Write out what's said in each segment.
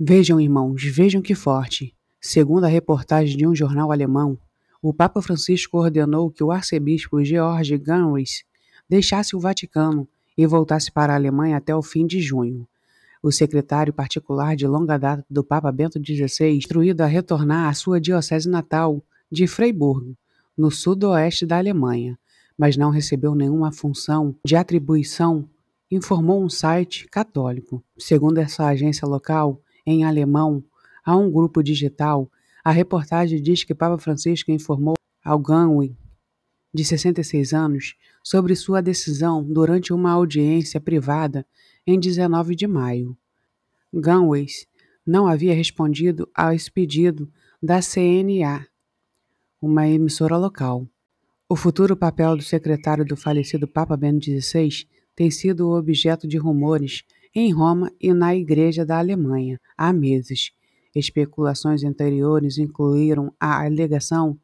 Vejam, irmãos, vejam que forte! Segundo a reportagem de um jornal alemão, o Papa Francisco ordenou que o arcebispo George Gunris deixasse o Vaticano e voltasse para a Alemanha até o fim de junho. O secretário particular de longa data do Papa Bento XVI, instruído a retornar à sua diocese natal de Freiburg, no sudoeste da Alemanha, mas não recebeu nenhuma função de atribuição, informou um site católico. Segundo essa agência local, em alemão a um grupo digital, a reportagem diz que Papa Francisco informou ao Ganwe, de 66 anos, sobre sua decisão durante uma audiência privada em 19 de maio. Ganwes não havia respondido ao pedido da CNA, uma emissora local. O futuro papel do secretário do falecido Papa Bento XVI tem sido objeto de rumores em Roma e na Igreja da Alemanha há meses. Especulações anteriores incluíram a alegação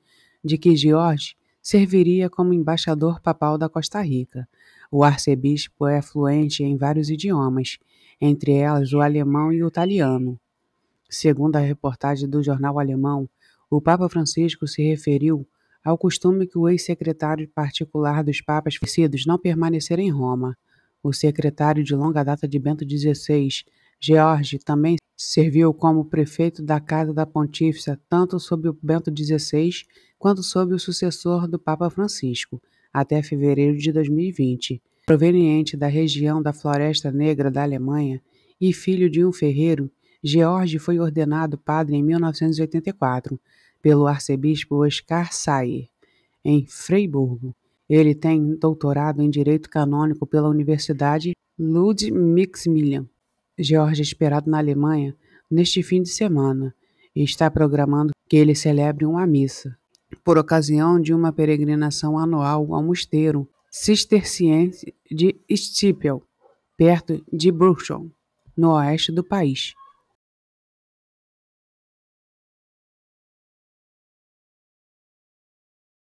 de que George serviria como embaixador papal da Costa Rica. O arcebispo é fluente em vários idiomas, entre elas o alemão e o italiano. Segundo a reportagem do jornal alemão, o Papa Francisco se referiu ao costume que o ex-secretário particular dos papas falecidos não permanecer em Roma o secretário de longa data de Bento XVI, George, também serviu como prefeito da Casa da Pontífice tanto sob o Bento XVI quanto sob o sucessor do Papa Francisco, até fevereiro de 2020. Proveniente da região da Floresta Negra da Alemanha e filho de um ferreiro, George foi ordenado padre em 1984 pelo arcebispo Oscar Sayer, em Freiburgo, ele tem doutorado em Direito Canônico pela Universidade Lud Maximilian, Georgia, é esperado na Alemanha neste fim de semana, e está programando que ele celebre uma missa, por ocasião de uma peregrinação anual ao mosteiro cisterciense de Stiepel, perto de Bruchon, no oeste do país.